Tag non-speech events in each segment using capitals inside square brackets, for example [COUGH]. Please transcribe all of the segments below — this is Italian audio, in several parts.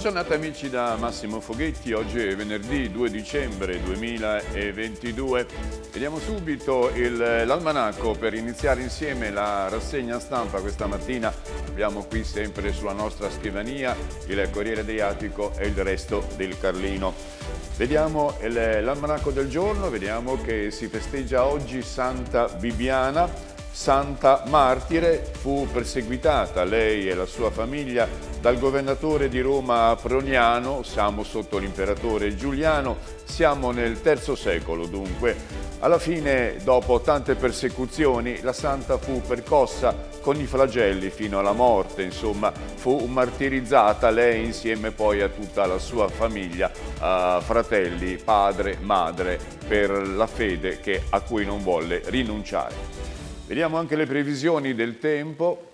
giornata amici da Massimo Foghetti, oggi è venerdì 2 dicembre 2022. Vediamo subito l'almanacco per iniziare insieme la rassegna stampa questa mattina. Abbiamo qui sempre sulla nostra scrivania il Corriere Adriatico e il resto del Carlino. Vediamo l'almanacco del giorno, vediamo che si festeggia oggi Santa Bibiana Santa Martire fu perseguitata, lei e la sua famiglia, dal governatore di Roma Proniano, siamo sotto l'imperatore Giuliano, siamo nel III secolo dunque. Alla fine, dopo tante persecuzioni, la santa fu percossa con i flagelli fino alla morte, insomma, fu martirizzata lei insieme poi a tutta la sua famiglia, eh, fratelli, padre, madre, per la fede che, a cui non volle rinunciare. Vediamo anche le previsioni del tempo.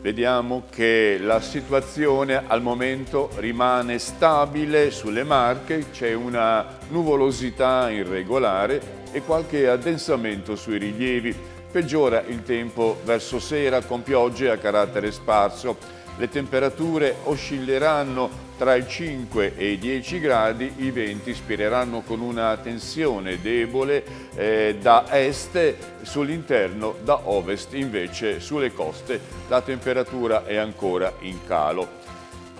Vediamo che la situazione al momento rimane stabile sulle Marche, c'è una nuvolosità irregolare e qualche addensamento sui rilievi. Peggiora il tempo verso sera con piogge a carattere sparso le temperature oscilleranno tra i 5 e i 10 gradi, i venti spireranno con una tensione debole eh, da est sull'interno, da ovest invece sulle coste la temperatura è ancora in calo.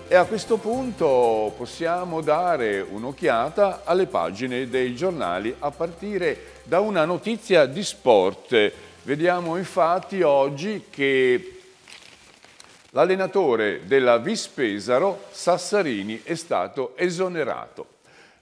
E a questo punto possiamo dare un'occhiata alle pagine dei giornali a partire da una notizia di sport. Vediamo infatti oggi che L'allenatore della Vis Pesaro, Sassarini, è stato esonerato.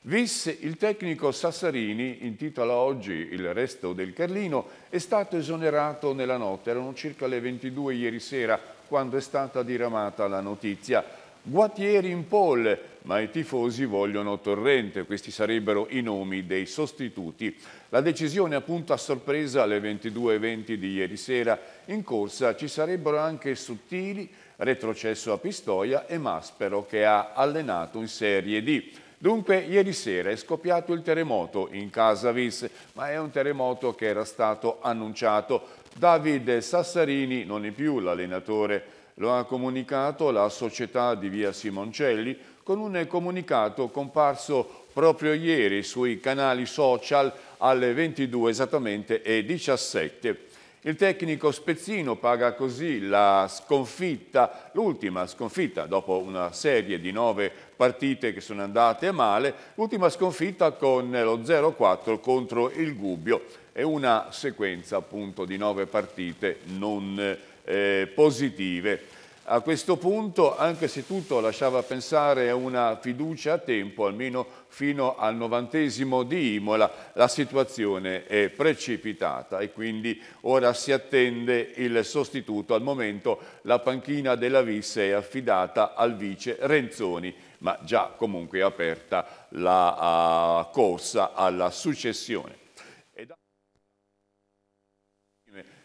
Vis, il tecnico Sassarini, intitola oggi il resto del Carlino, è stato esonerato nella notte, erano circa le 22 ieri sera quando è stata diramata la notizia. Guatieri in pole, ma i tifosi vogliono Torrente, questi sarebbero i nomi dei sostituti. La decisione appunto a sorpresa alle 22.20 di ieri sera, in corsa ci sarebbero anche Sottili, retrocesso a Pistoia, e Maspero che ha allenato in Serie D. Dunque ieri sera è scoppiato il terremoto in Casavis, ma è un terremoto che era stato annunciato. Davide Sassarini non è più l'allenatore, lo ha comunicato la società di via Simoncelli con un comunicato comparso proprio ieri sui canali social alle 22 esattamente e 17. Il tecnico Spezzino paga così la sconfitta, l'ultima sconfitta dopo una serie di nove partite che sono andate male, l'ultima sconfitta con lo 0-4 contro il Gubbio e una sequenza appunto di nove partite non eh, positive. A questo punto, anche se tutto lasciava pensare a una fiducia a tempo, almeno fino al novantesimo di Imola, la situazione è precipitata e quindi ora si attende il sostituto. Al momento la panchina della Visse è affidata al vice Renzoni, ma già comunque è aperta la uh, corsa alla successione.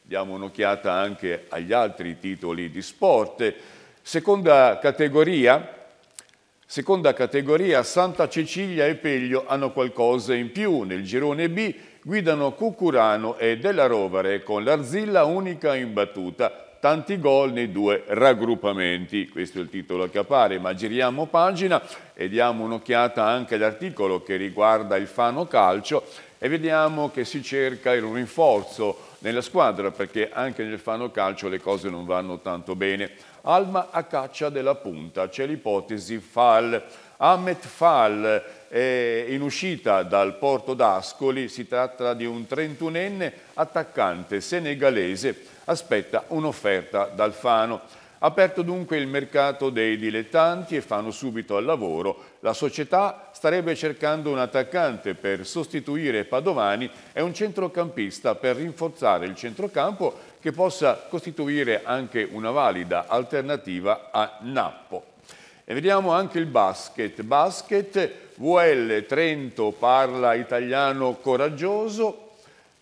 diamo un'occhiata anche agli altri titoli di sport. Seconda categoria, seconda categoria Santa Cecilia e Peglio hanno qualcosa in più. Nel girone B guidano Cucurano e Della Rovere con l'Arzilla unica imbattuta. Tanti gol nei due raggruppamenti, questo è il titolo che appare, ma giriamo pagina e diamo un'occhiata anche all'articolo che riguarda il Fano Calcio e vediamo che si cerca il rinforzo nella squadra perché anche nel Fano Calcio le cose non vanno tanto bene. Alma a caccia della punta, c'è l'ipotesi Fal. Ahmed Fal è in uscita dal porto d'Ascoli, si tratta di un 31enne attaccante senegalese, aspetta un'offerta dal Fano. Aperto dunque il mercato dei dilettanti e fanno subito al lavoro la società starebbe cercando un attaccante per sostituire Padovani e un centrocampista per rinforzare il centrocampo che possa costituire anche una valida alternativa a Nappo. E vediamo anche il basket. Basket, VL Trento parla italiano coraggioso,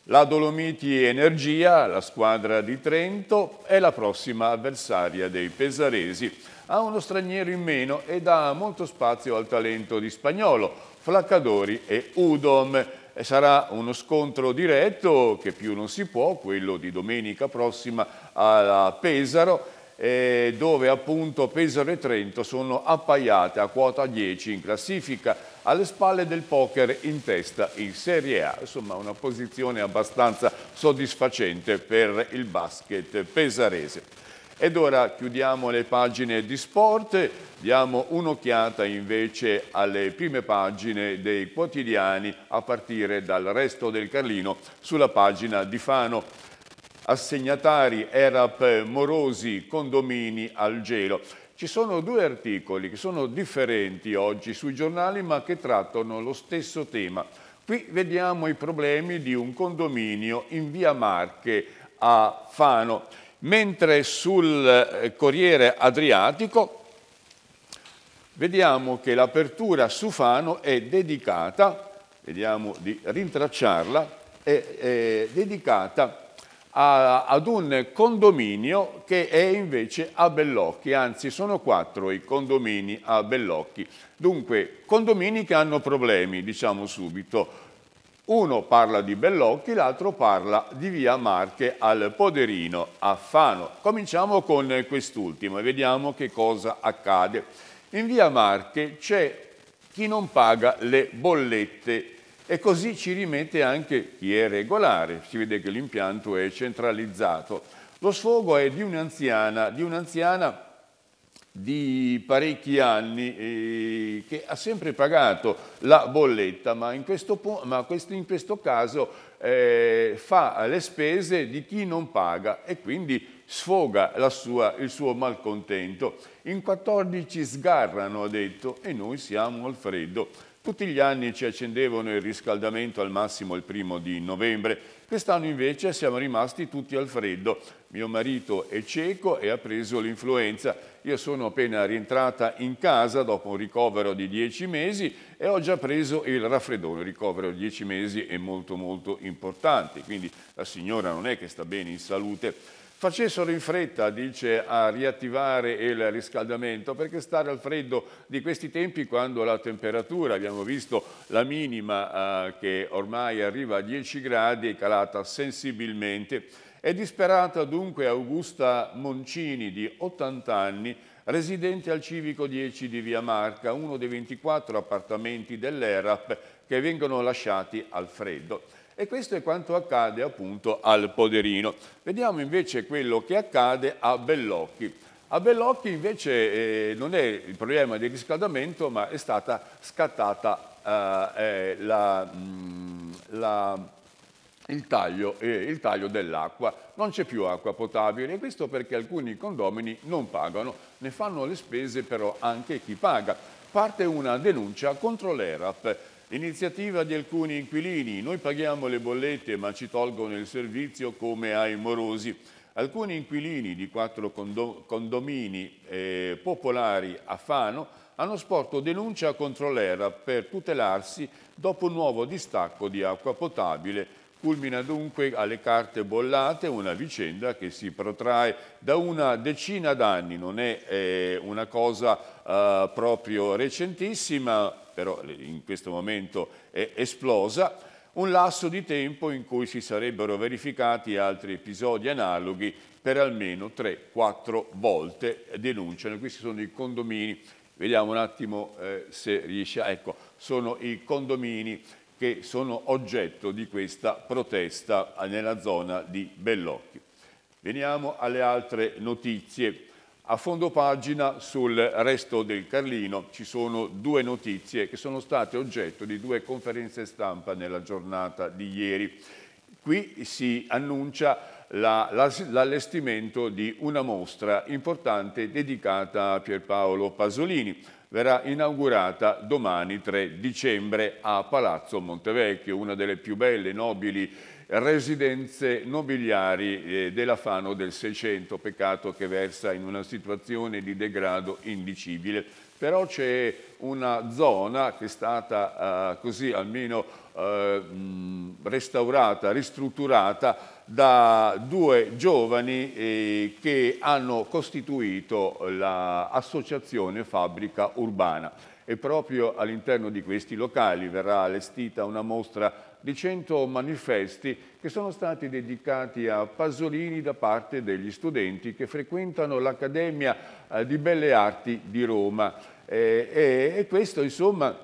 la Dolomiti Energia, la squadra di Trento, è la prossima avversaria dei pesaresi ha uno straniero in meno e dà molto spazio al talento di Spagnolo, Flaccadori e Udom. Sarà uno scontro diretto che più non si può, quello di domenica prossima a Pesaro, eh, dove appunto Pesaro e Trento sono appaiate a quota 10 in classifica alle spalle del poker in testa in Serie A. Insomma, una posizione abbastanza soddisfacente per il basket pesarese. Ed ora chiudiamo le pagine di sport, diamo un'occhiata invece alle prime pagine dei quotidiani a partire dal resto del Carlino sulla pagina di Fano. Assegnatari, ERAP, morosi, condomini al gelo. Ci sono due articoli che sono differenti oggi sui giornali ma che trattano lo stesso tema. Qui vediamo i problemi di un condominio in via Marche a Fano mentre sul eh, Corriere Adriatico vediamo che l'apertura su Fano è dedicata, vediamo di rintracciarla, è, è dedicata a, ad un condominio che è invece a Bellocchi, anzi sono quattro i condomini a Bellocchi. Dunque, condomini che hanno problemi, diciamo subito, uno parla di Bellocchi, l'altro parla di via Marche al Poderino a Fano. Cominciamo con quest'ultimo e vediamo che cosa accade. In via Marche c'è chi non paga le bollette e così ci rimette anche chi è regolare. Si vede che l'impianto è centralizzato. Lo sfogo è di un'anziana, di un'anziana di parecchi anni eh, che ha sempre pagato la bolletta, ma in questo, ma questo, in questo caso eh, fa le spese di chi non paga e quindi sfoga sua, il suo malcontento. In 14 sgarrano, ha detto, e noi siamo al freddo. Tutti gli anni ci accendevano il riscaldamento al massimo il primo di novembre, quest'anno invece siamo rimasti tutti al freddo. Mio marito è cieco e ha preso l'influenza. Io sono appena rientrata in casa dopo un ricovero di dieci mesi e ho già preso il raffreddore. Il ricovero di dieci mesi è molto molto importante, quindi la signora non è che sta bene in salute facessero in fretta, dice, a riattivare il riscaldamento, perché stare al freddo di questi tempi quando la temperatura, abbiamo visto la minima eh, che ormai arriva a 10 gradi, è calata sensibilmente. È disperata dunque Augusta Moncini di 80 anni, residente al civico 10 di Via Marca, uno dei 24 appartamenti dell'ERAP che vengono lasciati al freddo. E questo è quanto accade appunto al Poderino. Vediamo invece quello che accade a Bellocchi. A Bellocchi invece eh, non è il problema del riscaldamento, ma è stata scattata eh, la, mh, mm, la il taglio, eh, taglio dell'acqua, non c'è più acqua potabile e questo perché alcuni condomini non pagano, ne fanno le spese però anche chi paga. Parte una denuncia contro l'ERAP Iniziativa di alcuni inquilini, noi paghiamo le bollette ma ci tolgono il servizio come ai morosi. Alcuni inquilini di quattro condomini eh, popolari a Fano hanno sporto denuncia contro l'ERA per tutelarsi dopo un nuovo distacco di acqua potabile. Culmina dunque alle carte bollate una vicenda che si protrae da una decina d'anni, non è eh, una cosa eh, proprio recentissima, però in questo momento è esplosa, un lasso di tempo in cui si sarebbero verificati altri episodi analoghi per almeno 3-4 volte, denunciano. Questi sono i condomini, vediamo un attimo eh, se riesce, ah, ecco, sono i condomini che sono oggetto di questa protesta nella zona di Bellocchi. Veniamo alle altre notizie. A fondo pagina sul resto del Carlino ci sono due notizie che sono state oggetto di due conferenze stampa nella giornata di ieri. Qui si annuncia l'allestimento la, di una mostra importante dedicata a Pierpaolo Pasolini. Verrà inaugurata domani 3 dicembre a Palazzo Montevecchio, una delle più belle, nobili residenze nobiliari eh, della Fano del Seicento, peccato che versa in una situazione di degrado indicibile. Però c'è una zona che è stata eh, così almeno eh, restaurata, ristrutturata da due giovani eh, che hanno costituito l'associazione Fabbrica Urbana e proprio all'interno di questi locali verrà allestita una mostra di 100 manifesti che sono stati dedicati a Pasolini da parte degli studenti che frequentano l'Accademia eh, di Belle Arti di Roma. E, eh, e, e questo, insomma,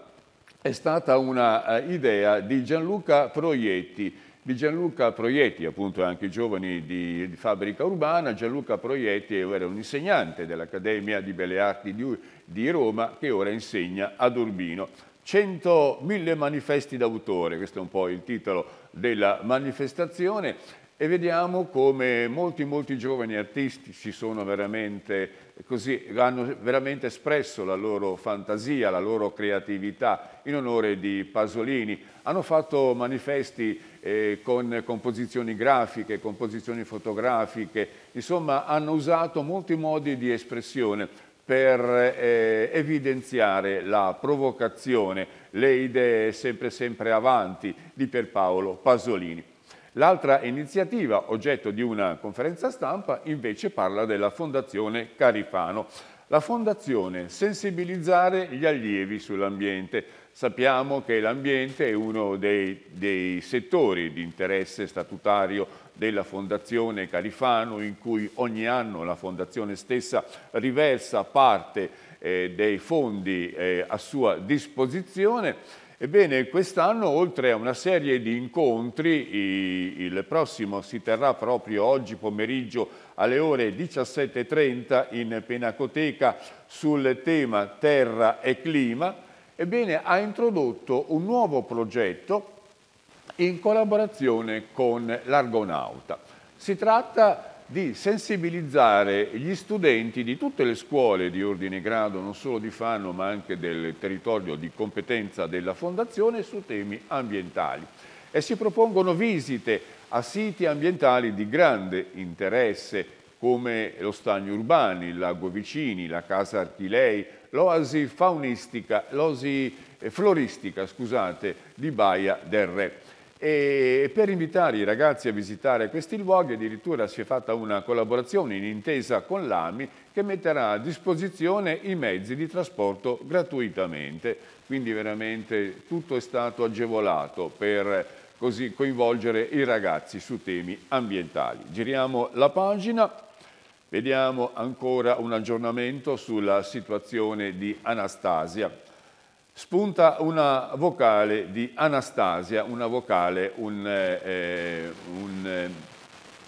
è stata un'idea eh, di Gianluca Proietti, di Gianluca Proietti, appunto anche i giovani di, di, Fabbrica Urbana, Gianluca Proietti era un insegnante dell'Accademia di Belle Arti di, di Roma che ora insegna ad Urbino. 100.000 manifesti d'autore, questo è un po' il titolo della manifestazione, e vediamo come molti, molti giovani artisti si sono veramente così, hanno veramente espresso la loro fantasia, la loro creatività in onore di Pasolini. Hanno fatto manifesti eh, con composizioni grafiche, composizioni fotografiche, insomma hanno usato molti modi di espressione per eh, evidenziare la provocazione, le idee sempre sempre avanti di Pierpaolo Pasolini. L'altra iniziativa, oggetto di una conferenza stampa, invece parla della Fondazione Carifano. La Fondazione Sensibilizzare gli allievi sull'ambiente, Sappiamo che l'ambiente è uno dei, dei settori di interesse statutario della Fondazione Califano in cui ogni anno la Fondazione stessa riversa parte eh, dei fondi eh, a sua disposizione. Ebbene, quest'anno, oltre a una serie di incontri, il prossimo si terrà proprio oggi pomeriggio alle ore 17.30 in Penacoteca sul tema terra e clima, ebbene ha introdotto un nuovo progetto in collaborazione con l'Argonauta. Si tratta di sensibilizzare gli studenti di tutte le scuole di ordine grado, non solo di Fanno ma anche del territorio di competenza della Fondazione su temi ambientali e si propongono visite a siti ambientali di grande interesse come lo Stagno urbano, il Lago Vicini, la Casa Artilei, l'oasi faunistica, l'oasi eh, floristica, scusate, di Baia del Re. E per invitare i ragazzi a visitare questi luoghi addirittura si è fatta una collaborazione in intesa con l'AMI che metterà a disposizione i mezzi di trasporto gratuitamente. Quindi veramente tutto è stato agevolato per così coinvolgere i ragazzi su temi ambientali. Giriamo la pagina Vediamo ancora un aggiornamento sulla situazione di Anastasia. Spunta una vocale di Anastasia, una vocale, un, eh, un, eh,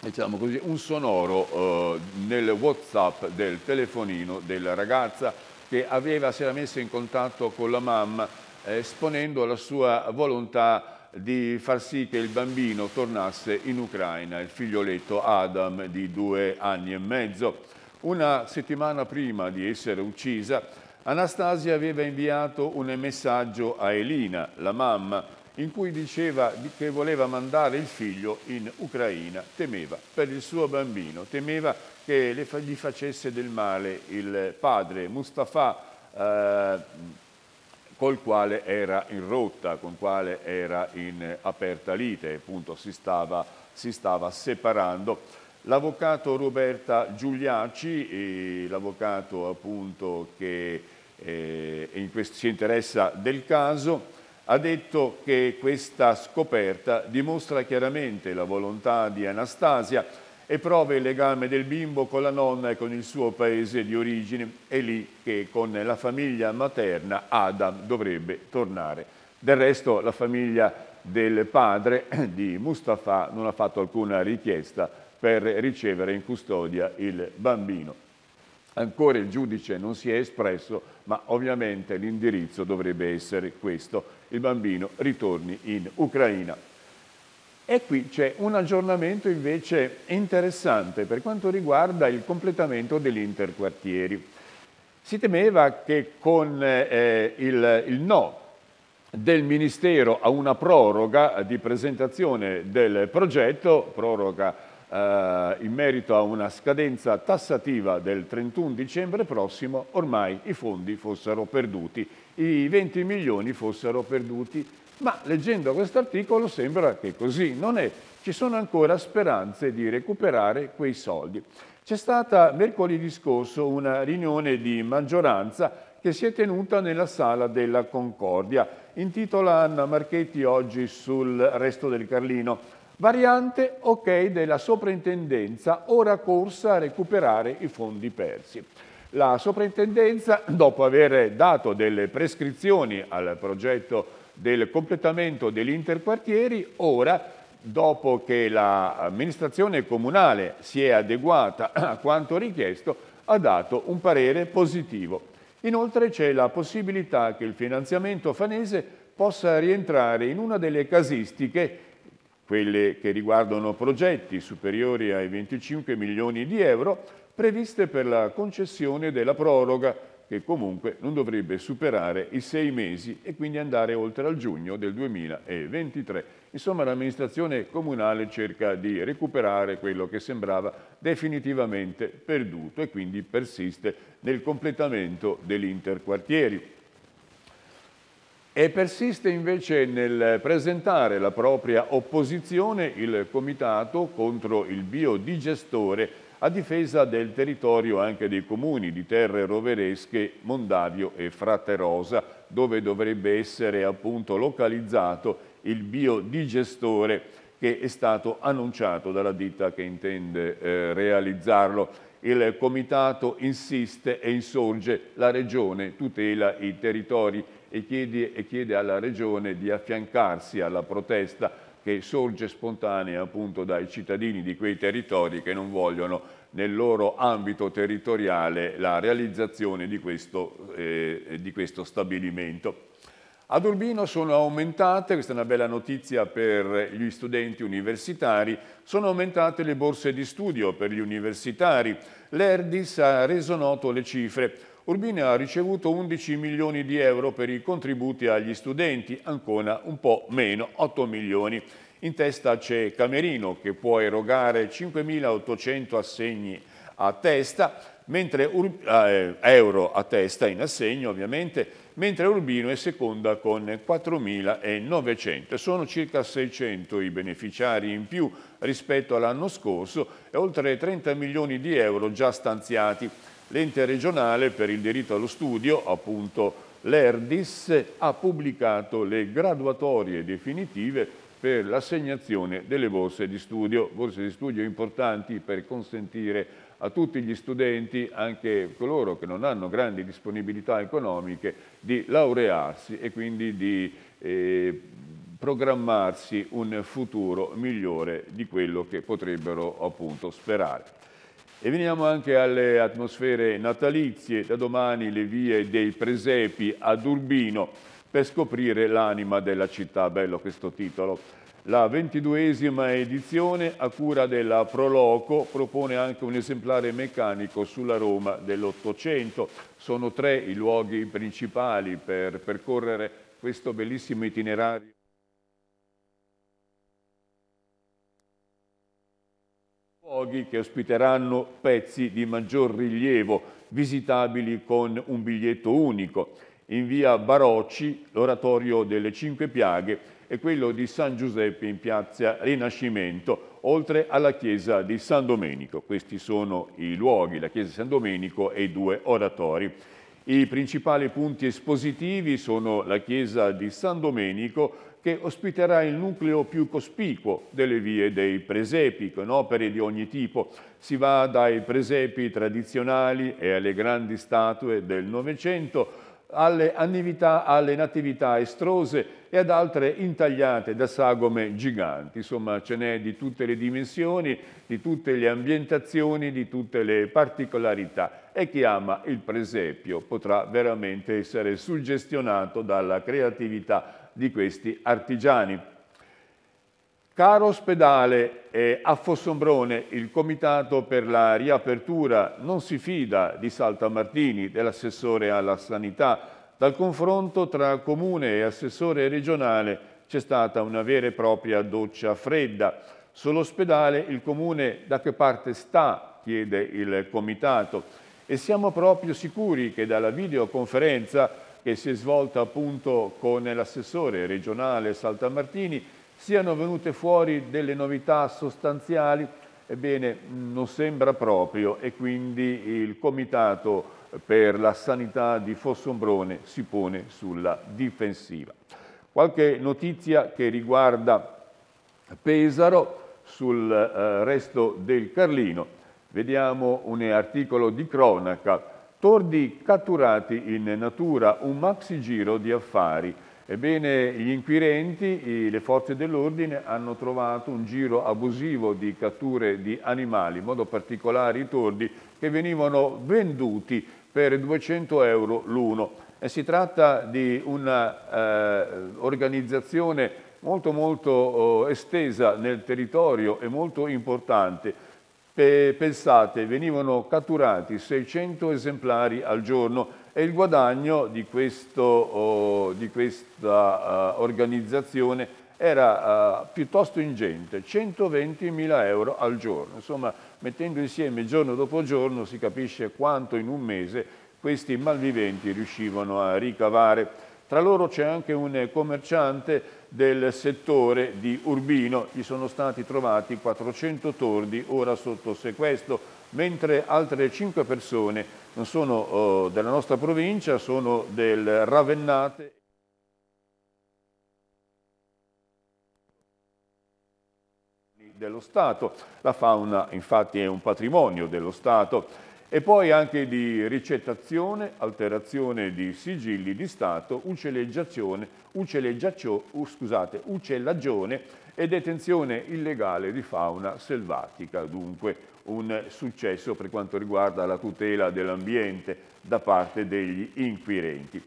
diciamo così, un sonoro eh, nel Whatsapp del telefonino della ragazza che aveva, si era messa in contatto con la mamma eh, esponendo la sua volontà di far sì che il bambino tornasse in Ucraina, il figlioletto Adam di due anni e mezzo. Una settimana prima di essere uccisa, Anastasia aveva inviato un messaggio a Elina, la mamma, in cui diceva che voleva mandare il figlio in Ucraina. Temeva per il suo bambino, temeva che gli facesse del male il padre Mustafa eh, col quale era in rotta, con quale era in aperta lite, appunto si stava, si stava separando. L'avvocato Roberta Giuliacci, eh, l'avvocato appunto che eh, in si interessa del caso, ha detto che questa scoperta dimostra chiaramente la volontà di Anastasia e prova il legame del bimbo con la nonna e con il suo paese di origine. È lì che con la famiglia materna Adam dovrebbe tornare. Del resto la famiglia del padre [CLEARS THROAT] di Mustafa non ha fatto alcuna richiesta per ricevere in custodia il bambino. Ancora il giudice non si è espresso, ma ovviamente l'indirizzo dovrebbe essere questo. Il bambino ritorni in Ucraina. E qui c'è un aggiornamento invece interessante per quanto riguarda il completamento degli interquartieri. Si temeva che con eh, il, il no del Ministero a una proroga di presentazione del progetto, proroga Uh, in merito a una scadenza tassativa del 31 dicembre prossimo, ormai i fondi fossero perduti, i 20 milioni fossero perduti ma leggendo questo articolo sembra che così non è. Ci sono ancora speranze di recuperare quei soldi. C'è stata mercoledì scorso una riunione di maggioranza che si è tenuta nella sala della Concordia. Intitola Anna Marchetti oggi sul resto del Carlino. Variante ok della soprintendenza, ora corsa a recuperare i fondi persi. La soprintendenza, dopo aver dato delle prescrizioni al progetto del completamento degli interquartieri, ora dopo che l'amministrazione comunale si è adeguata a quanto richiesto, ha dato un parere positivo. Inoltre c'è la possibilità che il finanziamento fanese possa rientrare in una delle casistiche, quelle che riguardano progetti superiori ai 25 milioni di euro, previste per la concessione della proroga che comunque non dovrebbe superare i sei mesi e quindi andare oltre al giugno del 2023. Insomma l'amministrazione comunale cerca di recuperare quello che sembrava definitivamente perduto e quindi persiste nel completamento dell'interquartieri. E persiste invece nel presentare la propria opposizione il Comitato contro il biodigestore a difesa del territorio anche dei comuni di Terre Roveresche, Mondavio e Fraterosa, dove dovrebbe essere appunto localizzato il biodigestore che è stato annunciato dalla ditta che intende eh, realizzarlo. Il comitato insiste e insorge, la regione tutela i territori e chiede, e chiede alla regione di affiancarsi alla protesta che sorge spontanea appunto dai cittadini di quei territori che non vogliono nel loro ambito territoriale la realizzazione di questo, eh, di questo stabilimento. Ad Urbino sono aumentate, questa è una bella notizia per gli studenti universitari, sono aumentate le borse di studio per gli universitari. L'Erdis ha reso noto le cifre. Urbino ha ricevuto 11 milioni di euro per i contributi agli studenti, ancora un po' meno, 8 milioni. In testa c'è Camerino che può erogare 5.800 assegni a testa, mentre Ur eh, euro a testa in assegno ovviamente, mentre Urbino è seconda con 4.900. Sono circa 600 i beneficiari in più rispetto all'anno scorso e oltre 30 milioni di euro già stanziati. L'ente regionale per il diritto allo studio, appunto l'ERDIS, ha pubblicato le graduatorie definitive per l'assegnazione delle borse di studio, borse di studio importanti per consentire a tutti gli studenti, anche coloro che non hanno grandi disponibilità economiche, di laurearsi e quindi di eh, programmarsi un futuro migliore di quello che potrebbero appunto sperare. E veniamo anche alle atmosfere natalizie, da domani le vie dei presepi ad Urbino, per scoprire l'anima della città. Bello questo titolo. La ventiduesima edizione a cura della Proloco propone anche un esemplare meccanico sulla Roma dell'Ottocento. Sono tre i luoghi principali per percorrere questo bellissimo itinerario. luoghi che ospiteranno pezzi di maggior rilievo, visitabili con un biglietto unico in via Barocci, l'oratorio delle Cinque Piaghe e quello di San Giuseppe in piazza Rinascimento, oltre alla chiesa di San Domenico. Questi sono i luoghi, la chiesa di San Domenico e i due oratori. I principali punti espositivi sono la chiesa di San Domenico, che ospiterà il nucleo più cospicuo delle vie dei presepi, con opere di ogni tipo. Si va dai presepi tradizionali e alle grandi statue del Novecento, alle annività, alle natività estrose e ad altre intagliate da sagome giganti. Insomma, ce n'è di tutte le dimensioni, di tutte le ambientazioni, di tutte le particolarità. E chi ama il presepio potrà veramente essere suggestionato dalla creatività di questi artigiani. Caro ospedale eh, a Fossombrone, il comitato per la riapertura non si fida di Saltamartini, dell'assessore alla sanità. Dal confronto tra comune e assessore regionale c'è stata una vera e propria doccia fredda. Sull'ospedale il comune da che parte sta, chiede il comitato, e siamo proprio sicuri che dalla videoconferenza che si è svolta appunto con l'assessore regionale Saltamartini siano venute fuori delle novità sostanziali? Ebbene, non sembra proprio e quindi il Comitato per la Sanità di Fossombrone si pone sulla difensiva. Qualche notizia che riguarda Pesaro sul eh, resto del Carlino. Vediamo un articolo di cronaca. Tordi catturati in natura, un maxi giro di affari. Ebbene, gli inquirenti, le forze dell'ordine, hanno trovato un giro abusivo di catture di animali, in modo particolare i tordi, che venivano venduti per 200 euro l'uno. si tratta di un'organizzazione eh, molto, molto eh, estesa nel territorio e molto importante. Pe pensate, venivano catturati 600 esemplari al giorno, e il guadagno di, questo, oh, di questa eh, organizzazione era eh, piuttosto ingente, 120.000 euro al giorno. Insomma, mettendo insieme giorno dopo giorno si capisce quanto in un mese questi malviventi riuscivano a ricavare. Tra loro c'è anche un commerciante del settore di Urbino, gli sono stati trovati 400 tordi ora sotto sequestro, mentre altre 5 persone non sono oh, della nostra provincia, sono del Ravennate. dello Stato. La fauna infatti è un patrimonio dello Stato e poi anche di ricettazione, alterazione di sigilli di Stato, uccelleggiazione, uh, scusate, uccellagione e detenzione illegale di fauna selvatica. Dunque un successo per quanto riguarda la tutela dell'ambiente da parte degli inquirenti.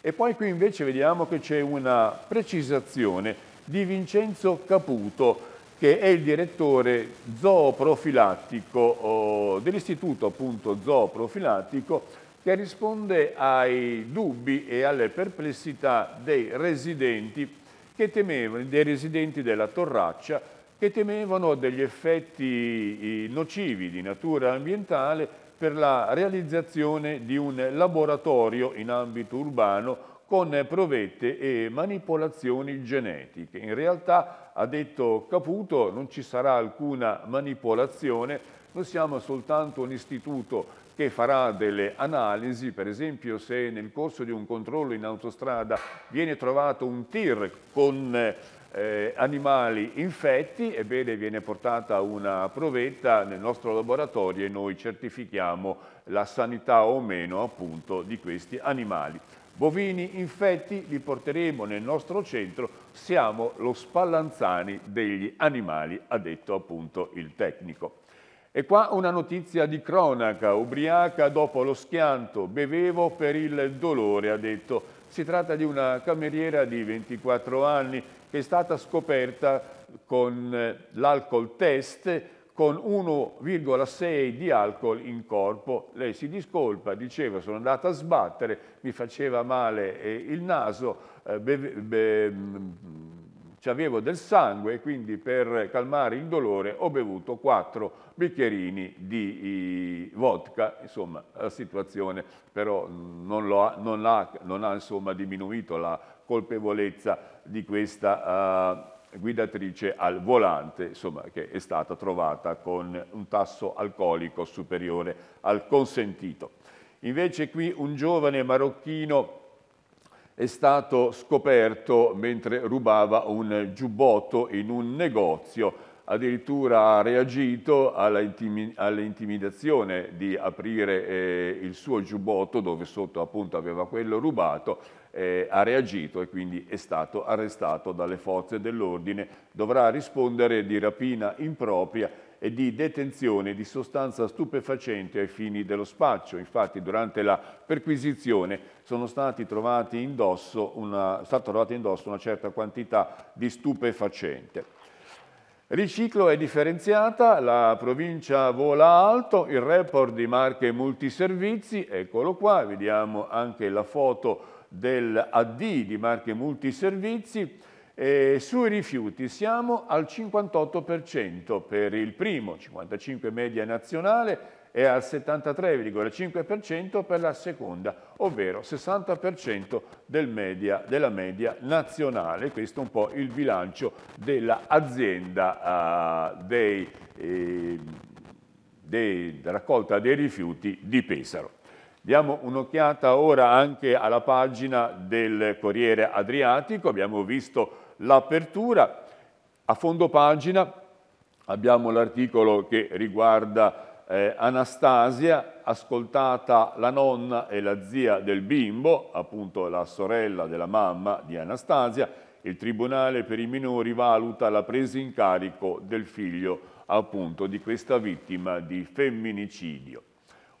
E poi qui invece vediamo che c'è una precisazione di Vincenzo Caputo, che è il direttore zooprofilattico dell'istituto appunto zooprofilattico che risponde ai dubbi e alle perplessità dei residenti, temevano, dei residenti della Torraccia che temevano degli effetti eh, nocivi di natura ambientale per la realizzazione di un laboratorio in ambito urbano con provette e manipolazioni genetiche. In realtà, ha detto Caputo, non ci sarà alcuna manipolazione, noi siamo soltanto un istituto che farà delle analisi, per esempio se nel corso di un controllo in autostrada viene trovato un tir con eh, animali infetti, ebbene viene portata una provetta nel nostro laboratorio e noi certifichiamo la sanità o meno appunto di questi animali. Bovini infetti li porteremo nel nostro centro, siamo lo spallanzani degli animali, ha detto appunto il tecnico. E qua una notizia di cronaca, ubriaca dopo lo schianto, bevevo per il dolore, ha detto. Si tratta di una cameriera di 24 anni che è stata scoperta con eh, l'alcol test con 1,6 di alcol in corpo. Lei si discolpa, diceva sono andata a sbattere, mi faceva male eh, il naso, eh, beve, mm, avevo del sangue, quindi per calmare il dolore ho bevuto 4 bicchierini di vodka, insomma la situazione però mm, non, ha, non ha, non ha insomma, diminuito la colpevolezza di questa uh, guidatrice al volante, insomma, che è stata trovata con un tasso alcolico superiore al consentito. Invece qui un giovane marocchino è stato scoperto mentre rubava un giubbotto in un negozio, addirittura ha reagito all'intimidazione di aprire eh, il suo giubbotto dove sotto appunto aveva quello rubato eh, ha reagito e quindi è stato arrestato dalle forze dell'ordine, dovrà rispondere di rapina impropria e di detenzione di sostanza stupefacente ai fini dello spaccio. Infatti durante la perquisizione sono stati trovati indosso una, stata trovata indosso una certa quantità di stupefacente. Riciclo è differenziata, la provincia vola alto, il report di marche multiservizi, eccolo qua, vediamo anche la foto del AD di marche multiservizi, eh, sui rifiuti siamo al 58% per il primo, 55% media nazionale, e al 73,5% per la seconda, ovvero 60% del media, della media nazionale. Questo è un po' il bilancio dell'azienda ah, eh, eh, della raccolta dei rifiuti di Pesaro. Diamo un'occhiata ora anche alla pagina del Corriere Adriatico, abbiamo visto l'apertura, a fondo pagina abbiamo l'articolo che riguarda eh, Anastasia, ascoltata la nonna e la zia del bimbo, appunto la sorella della mamma di Anastasia, il Tribunale per i minori valuta la presa in carico del figlio appunto di questa vittima di femminicidio.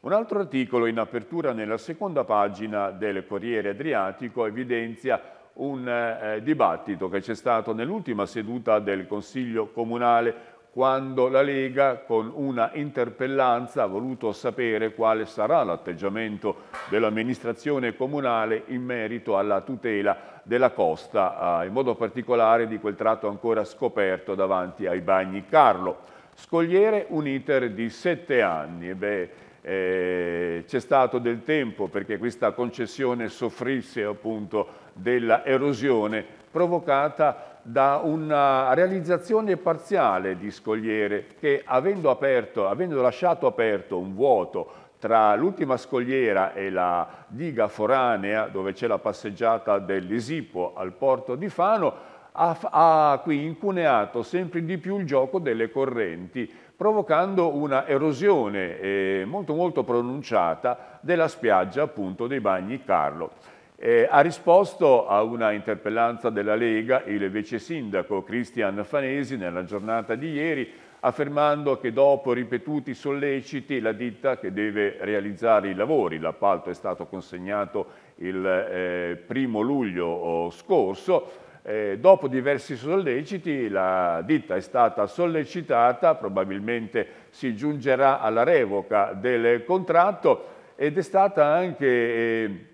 Un altro articolo in apertura nella seconda pagina del Corriere Adriatico evidenzia un eh, dibattito che c'è stato nell'ultima seduta del Consiglio Comunale quando la Lega con una interpellanza ha voluto sapere quale sarà l'atteggiamento dell'amministrazione comunale in merito alla tutela della costa, eh, in modo particolare di quel tratto ancora scoperto davanti ai bagni Carlo. Scogliere un iter di sette anni. Beh, eh, c'è stato del tempo perché questa concessione soffrisse appunto dell'erosione provocata da una realizzazione parziale di scogliere che avendo, aperto, avendo lasciato aperto un vuoto tra l'ultima scogliera e la diga foranea dove c'è la passeggiata dell'Esipo al porto di Fano ha, ha qui incuneato sempre di più il gioco delle correnti provocando una erosione eh, molto molto pronunciata della spiaggia appunto dei Bagni Carlo. Eh, ha risposto a una interpellanza della Lega il vice sindaco Cristian Fanesi nella giornata di ieri affermando che dopo ripetuti solleciti la ditta che deve realizzare i lavori, l'appalto è stato consegnato il eh, primo luglio eh, scorso, eh, dopo diversi solleciti la ditta è stata sollecitata, probabilmente si giungerà alla revoca del contratto ed è stata anche eh,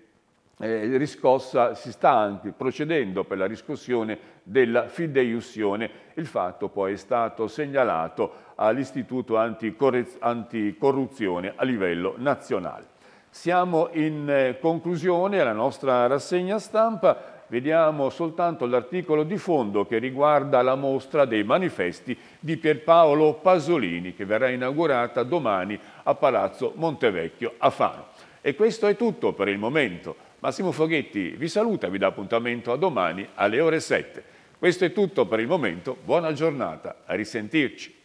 eh, riscossa, si sta anche procedendo per la riscossione della fideiussione. Il fatto poi è stato segnalato all'Istituto Anticorruzione a livello nazionale. Siamo in eh, conclusione alla nostra rassegna stampa vediamo soltanto l'articolo di fondo che riguarda la mostra dei manifesti di Pierpaolo Pasolini che verrà inaugurata domani a Palazzo Montevecchio a Fano. E questo è tutto per il momento. Massimo Foghetti vi saluta, e vi dà appuntamento a domani alle ore 7. Questo è tutto per il momento, buona giornata, a risentirci.